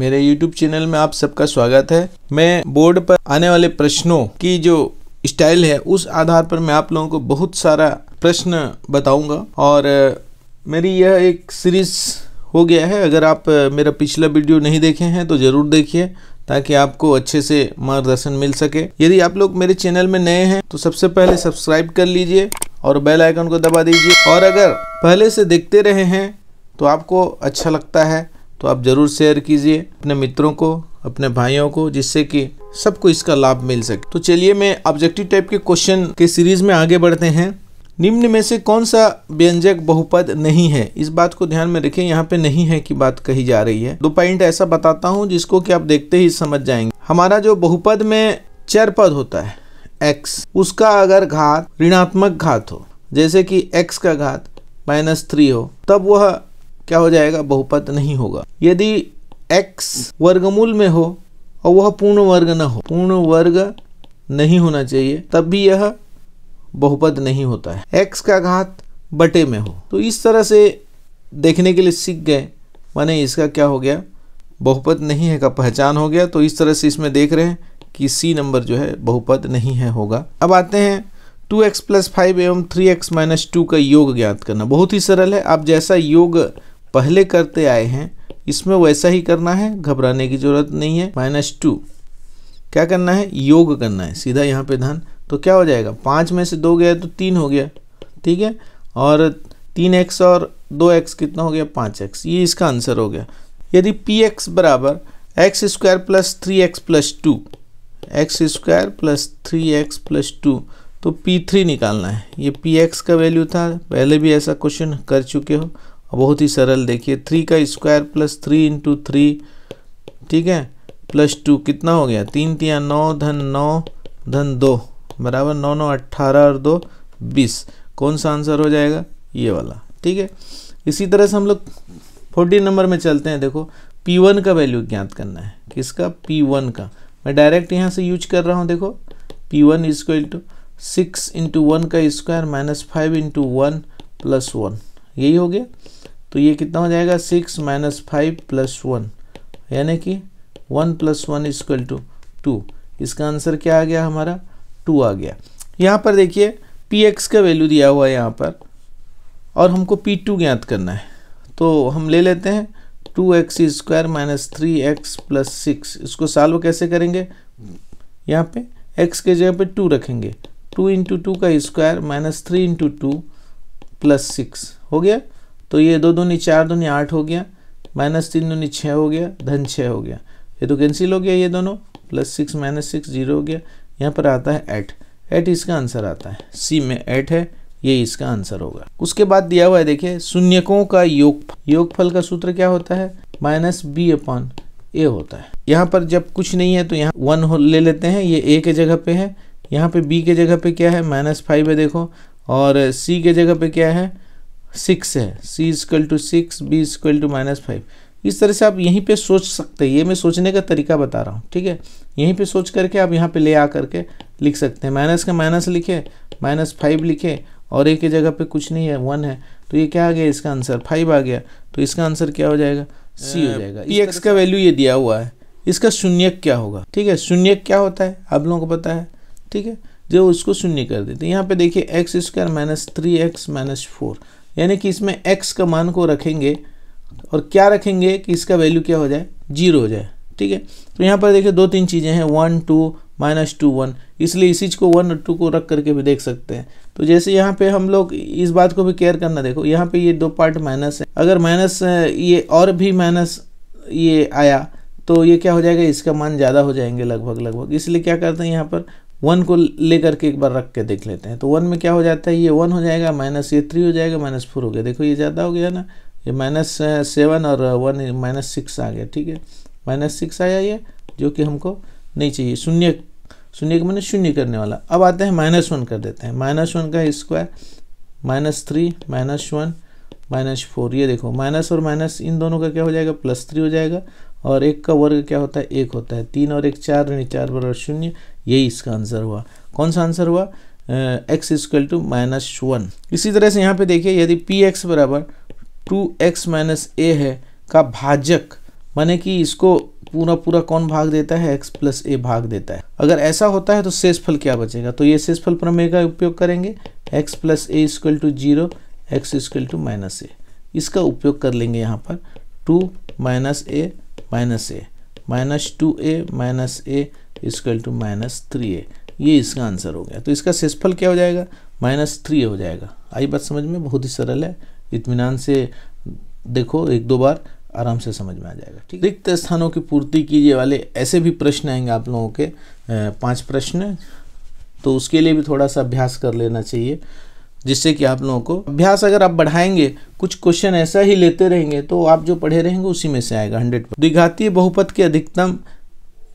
मेरे YouTube channel में आप सबका स्वागत है मैं बोर्ड पर आने वाले प्रश्नों की जो स्टाइल है उस आधार पर मैं आप लोगों को बहुत सारा प्रश्न बताऊंगा और मेरी यह एक सीरीज हो गया है अगर आप मेरा पिछला वीडियो नहीं देखे हैं तो ज़रूर देखिए ताकि आपको अच्छे से मार्गदर्शन मिल सके यदि आप लोग मेरे चैनल में नए हैं तो सबसे पहले सब्सक्राइब कर लीजिए और बेल आइकन को दबा दीजिए और अगर पहले से देखते रहे हैं तो आपको अच्छा लगता है तो आप ज़रूर शेयर कीजिए अपने मित्रों को अपने भाइयों को जिससे कि सबको इसका लाभ मिल सके तो चलिए मैं ऑब्जेक्टिव टाइप के क्वेश्चन के सीरीज में आगे बढ़ते हैं निम्न में से कौन सा व्यंजक बहुपद नहीं है इस बात को ध्यान में रखें यहाँ पे नहीं है की बात कही जा रही है दो पॉइंट ऐसा बताता हूँ जिसको कि आप देखते ही समझ जाएंगे हमारा जो बहुपद में चर पद होता है एक्स उसका अगर घात ऋणात्मक घात हो जैसे कि एक्स का घात माइनस थ्री हो तब वह क्या हो जाएगा बहुपद नहीं होगा यदि x वर्गमूल में हो और वह पूर्ण वर्ग न हो पूर्ण वर्ग नहीं होना चाहिए तब भी यह बहुपद नहीं होता है x का घात बटे में हो तो इस तरह से देखने के लिए सीख गए माने इसका क्या हो गया बहुपद नहीं है का पहचान हो गया तो इस तरह से इसमें देख रहे हैं कि सी नंबर जो है बहुपद नहीं है होगा अब आते हैं टू एक्स प्लस फाइव एवं थ्री एक्स माइनस टू का योग ज्ञात करना बहुत ही सरल है आप जैसा योग पहले करते आए हैं इसमें वैसा ही करना है घबराने की जरूरत नहीं है माइनस टू क्या करना है योग करना है सीधा यहाँ पे धन तो क्या हो जाएगा पाँच में से दो गया तो तीन हो गया ठीक है और तीन एक्स और दो एक्स कितना हो गया पाँच एक्स ये इसका आंसर हो गया यदि पी एक्स बराबर x square plus three x plus two x square plus three x plus two तो पी थ्री निकालना है ये पी एक्स का वैल्यू था पहले भी ऐसा क्वेश्चन कर चुके हो बहुत ही सरल देखिए थ्री का square plus three into three ठीक है प्लस टू कितना हो गया तीन तिया नौ धन नौ धन दो बराबर नौ नौ अट्ठारह और दो बीस कौन सा आंसर हो जाएगा ये वाला ठीक है इसी तरह से हम लोग फोर्टीन नंबर में चलते हैं देखो पी वन का वैल्यू ज्ञात करना है किसका पी वन का मैं डायरेक्ट यहाँ से यूज कर रहा हूँ देखो p one equal to six into one का square minus five into one plus one यही हो गया तो ये कितना हो जाएगा six minus five plus one यानी कि one plus one equal to two इसका आंसर क्या आ गया हमारा टू आ गया यहाँ पर देखिए पी एक्स का वैल्यू दिया हुआ है यहाँ पर और हमको पी टू ज्ञात करना है तो हम ले लेते हैं two x square minus three x plus six इसको सॉल्व कैसे करेंगे यहाँ पे एक्स के जगह पे टू रखेंगे टू इंटू टू का square minus three into two plus six हो गया तो ये दो दूनी चार दूनी आठ हो गया माइनस तीन दूनी छः हो गया धन छः हो गया ये तो कैंसिल हो गया ये दोनों plus six minus six zero हो गया यहाँ पर आता है एट एट इसका आंसर आता है सी में एट है ये इसका आंसर होगा उसके बाद दिया हुआ है देखिए शून्यकों का योग योगफल का सूत्र क्या होता है माइनस बी अपॉन ए होता है यहाँ पर जब कुछ नहीं है तो यहाँ वन ले लेते हैं ये ए के जगह पे है यहाँ पे बी के जगह पे क्या है माइनस फाइव है देखो और सी के जगह पे क्या है सिक्स है c equal to six b equal to minus five इस तरह से आप यहीं पे सोच सकते हैं ये मैं सोचने का तरीका बता रहा हूँ ठीक है यहीं पे सोच करके आप यहाँ पे ले आ करके लिख सकते हैं माइनस का माइनस लिखे माइनस फाइव लिखे और एक ही जगह पे कुछ नहीं है वन है तो ये क्या आ गया इसका आंसर फाइव आ गया तो इसका आंसर क्या हो जाएगा सी हो जाएगा पी एक्स का वैल्यू ये दिया हुआ है इसका शून्य क्या होगा ठीक है शून्य क्या होता है आप लोगों को पता है ठीक है जो उसको शून्य कर देते हैं यहाँ पे देखिए x square minus three x minus four यानी कि इसमें एक्स का मान को रखेंगे और क्या रखेंगे कि इसका वैल्यू क्या हो जाए जीरो हो जाए ठीक है तो यहाँ पर देखिए दो तीन चीज़ें हैं one two minus two one इसलिए इसी को वन और टू को रख करके भी देख सकते हैं तो जैसे यहाँ पे हम लोग इस बात को भी केयर करना देखो यहाँ पे ये दो पार्ट माइनस है अगर माइनस ये और भी माइनस ये आया तो ये क्या हो जाएगा इसका मान ज़्यादा हो जाएंगे लगभग लगभग इसलिए क्या करते हैं यहाँ पर वन को लेकर के एक बार रख के देख लेते हैं तो वन में क्या हो जाता है ये वन हो जाएगा माइनस ये थ्री हो जाएगा माइनस फोर हो गया देखो ये ज़्यादा हो गया ना ये माइनस सेवन और वन माइनस सिक्स आ गया ठीक है माइनस सिक्स आया ये जो कि हमको नहीं चाहिए शून्य शून्य के मैंने शून्य करने वाला अब आते हैं माइनस वन कर देते हैं माइनस वन का square minus three minus one minus four ये देखो माइनस और माइनस इन दोनों का क्या हो जाएगा प्लस थ्री हो जाएगा और एक का वर्ग क्या होता है एक होता है तीन और एक चार यानी चार बराबर शून्य यही इसका आंसर हुआ कौन सा आंसर हुआ x equal to minus one इसी तरह से यहाँ पे देखिए यदि पी एक्स बराबर टू एक्स माइनस ए है का भाजक माने कि इसको पूरा पूरा कौन भाग देता है एक्स प्लस ए भाग देता है अगर ऐसा होता है तो शेषफल क्या बचेगा तो ये शेषफल प्रमेय का उपयोग करेंगे x plus a equal to zero x equal to minus a इसका उपयोग कर लेंगे यहाँ पर two minus a minus a minus two a minus a equal to minus three a ये इसका आंसर हो गया तो इसका शेषफल क्या हो जाएगा माइनस थ्री हो जाएगा आई बात समझ में बहुत ही सरल है इतमान से देखो एक दो बार आराम से समझ में आ जाएगा ठीक रिक्त स्थानों की पूर्ति कीजिए वाले ऐसे भी प्रश्न आएंगे आप लोगों के पांच प्रश्न तो उसके लिए भी थोड़ा सा अभ्यास कर लेना चाहिए जिससे कि आप लोगों को अभ्यास अगर आप बढ़ाएंगे कुछ क्वेश्चन ऐसा ही लेते रहेंगे तो आप जो पढ़े रहेंगे उसी में से आएगा हंड्रेड पर द्विघातीय बहुपद के अधिकतम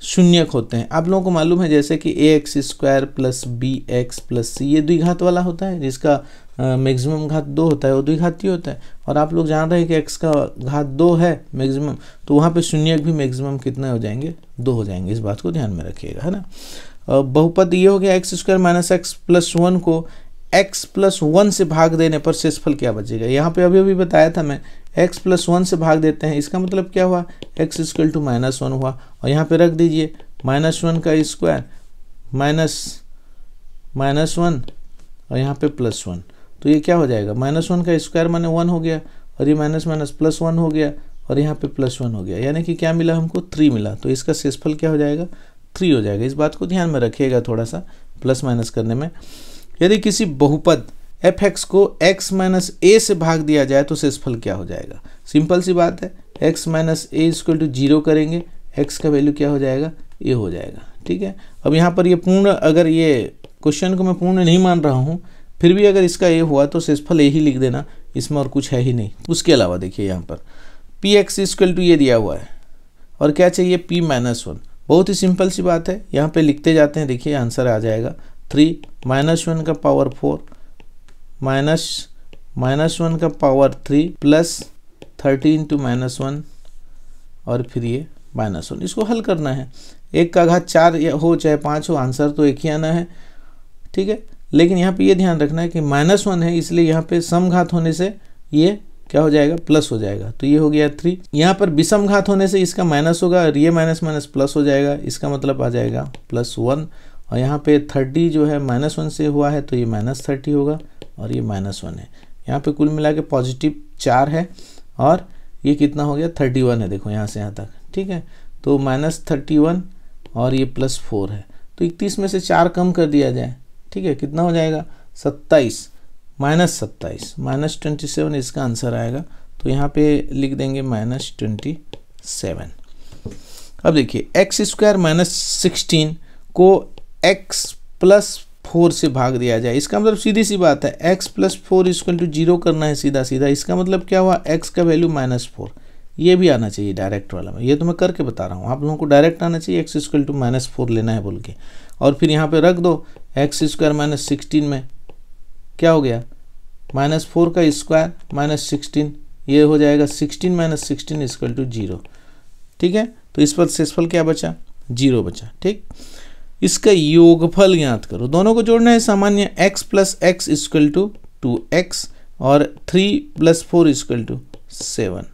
शून्यक होते हैं आप लोगों को मालूम है जैसे कि a x square plus b x plus c ये द्विघात वाला होता है जिसका मैक्सिमम घात दो होता है वो द्विघाती होता है और आप लोग जान रहे हैं कि एक्स का घात दो है मैक्सिमम तो वहाँ पे शून्यक भी मैक्सिमम कितने हो जाएंगे दो हो जाएंगे इस बात को ध्यान में रखिएगा है ना बहुपद ये हो गया x square minus x plus one को x प्लस वन से भाग देने पर शेषफल क्या बचेगा यहाँ पे अभी अभी बताया था मैं x प्लस वन से भाग देते हैं इसका मतलब क्या हुआ x equal to minus one हुआ और यहाँ पे रख दीजिए माइनस वन का स्क्वायर माइनस माइनस वन और यहाँ पे प्लस वन तो ये क्या हो जाएगा माइनस वन का स्क्वायर माने वन हो गया और ये माइनस माइनस प्लस वन हो गया और यहाँ पे प्लस वन हो गया यानी कि क्या मिला हमको थ्री मिला तो इसका शेषफल क्या हो जाएगा थ्री हो जाएगा इस बात को ध्यान में रखिएगा थोड़ा सा प्लस माइनस करने में यदि किसी बहुपद एफ एक्स को एक्स माइनस ए से भाग दिया जाए तो शेषफल क्या हो जाएगा सिंपल सी बात है x minus a equal to zero करेंगे एक्स का वैल्यू क्या हो जाएगा ए हो जाएगा ठीक है अब यहाँ पर ये पूर्ण अगर ये क्वेश्चन को मैं पूर्ण नहीं मान रहा हूँ फिर भी अगर इसका ए हुआ तो शेषफल ए ही लिख देना इसमें और कुछ है ही नहीं उसके अलावा देखिए यहाँ पर पी एक्स स्क्वल टू ये दिया हुआ है और क्या चाहिए पी माइनस वन बहुत ही सिंपल सी बात है यहाँ पे लिखते जाते हैं देखिए आंसर आ जाएगा थ्री माइनस वन का power four minus minus one का power three plus thirty into minus one और फिर ये माइनस वन इसको हल करना है एक का घात चार हो चाहे पाँच हो आंसर तो एक ही आना है ठीक है लेकिन यहाँ पे ये ध्यान रखना है कि माइनस वन है इसलिए यहाँ पे सम घात होने से ये क्या हो जाएगा प्लस हो जाएगा तो ये हो गया थ्री यहाँ पर विषम घात होने से इसका माइनस होगा और ये माइनस माइनस प्लस हो जाएगा इसका मतलब आ जाएगा प्लस वन और यहाँ पे थर्टी जो है माइनस वन से हुआ है तो ये माइनस थर्टी होगा और ये माइनस वन है यहाँ पे कुल मिला के पॉजिटिव चार है और ये कितना हो गया थर्टी वन है देखो यहाँ से यहाँ तक ठीक है तो माइनस थर्टी वन और ये प्लस फोर है तो इकतीस में से चार कम कर दिया जाए ठीक है कितना हो जाएगा सत्ताईस माइनस सत्ताईस माइनस ट्वेंटी सेवन इसका आंसर आएगा तो यहाँ पे लिख देंगे माइनस ट्वेंटी सेवन अब देखिए एक्स स्क्वायर माइनस सिक्सटीन को एक्स प्लस फोर से भाग दिया जाए इसका मतलब सीधी सी बात है x plus four equal to zero करना है सीधा सीधा इसका मतलब क्या हुआ एक्स का वैल्यू माइनस फोर ये भी आना चाहिए डायरेक्ट वाला में ये तो मैं करके बता रहा हूँ आप लोगों को डायरेक्ट आना चाहिए x equal to minus four लेना है बोल के और फिर यहाँ पे रख दो एक्स स्क्वायर माइनस सिक्सटीन में क्या हो गया माइनस फोर का स्क्वायर माइनस सिक्सटीन ये हो जाएगा sixteen minus sixteen equal to zero ठीक है तो इस पर सेसफल क्या बचा जीरो बचा ठीक इसका योगफल ज्ञात करो दोनों को जोड़ना है सामान्य x plus x equal to two x और three plus four equal to seven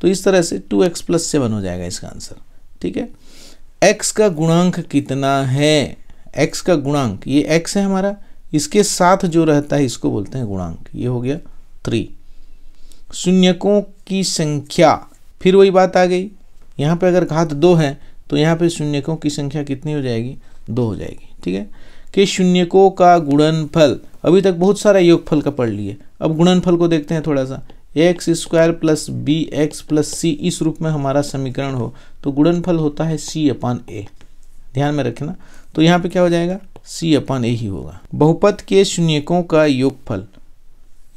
तो इस तरह से टू एक्स प्लस सेवन हो जाएगा इसका आंसर ठीक है x का गुणांक कितना है x का गुणांक ये x है हमारा इसके साथ जो रहता है इसको बोलते हैं गुणांक ये हो गया थ्री शून्यकों की संख्या फिर वही बात आ गई यहाँ पे अगर घात दो है तो यहाँ पे शून्यकों की संख्या कितनी हो जाएगी दो हो जाएगी ठीक है कि शून्यकों का गुणनफल अभी तक बहुत सारा योगफल का पढ़ लिए अब गुणनफल को देखते हैं थोड़ा सा x square plus b x plus c इस रूप में हमारा समीकरण हो तो गुणनफल होता है सी अपान ए ध्यान में रखना तो यहाँ पे क्या हो जाएगा सी अपान ए ही होगा बहुपद के शून्यकों का योगफल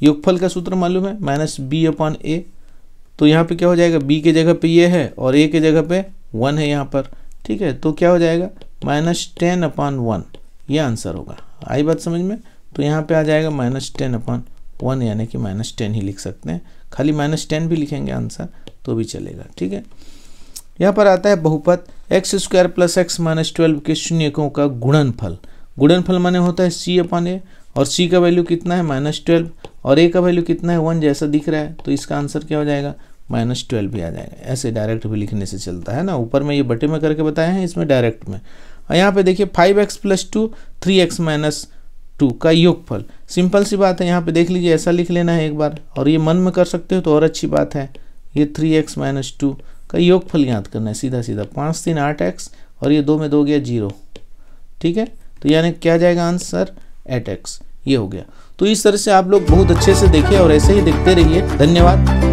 योगफल का सूत्र मालूम है माइनस बी अपान ए तो यहाँ पे क्या हो जाएगा बी के जगह पे ये है और ए के जगह पे वन है यहाँ पर ठीक है तो क्या हो जाएगा माइनस टेन अपॉन वन ये आंसर होगा आई बात समझ में तो यहाँ पे आ जाएगा माइनस टेन अपॉन वन यानी कि माइनस टेन ही लिख सकते हैं खाली माइनस टेन भी लिखेंगे आंसर तो भी चलेगा ठीक है यहाँ पर आता है बहुपत x square plus x minus twelve के शून्यकों का गुणनफल गुणनफल माने होता है सी अपॉन ए और सी का वैल्यू कितना है माइनस ट्वेल्व और ए का वैल्यू कितना है वन जैसा दिख रहा है तो इसका आंसर क्या हो जाएगा माइनस ट्वेल्व भी आ जाएगा ऐसे डायरेक्ट भी लिखने से चलता है ना ऊपर में ये बटे में करके बताए हैं इसमें डायरेक्ट में और यहाँ पे देखिए five x plus two three x minus two का योगफल सिंपल सी बात है यहाँ पे देख लीजिए ऐसा लिख लेना है एक बार और ये मन में कर सकते हो तो और अच्छी बात है ये थ्री एक्स माइनस टू का योगफल याद करना है सीधा सीधा पाँच तीन आठ एक्स और ये दो में दो गया जीरो ठीक है तो यानी क्या जाएगा आंसर एट एक्स ये हो गया तो इस तरह से आप लोग बहुत अच्छे से देखें और ऐसे ही देखते रहिए धन्यवाद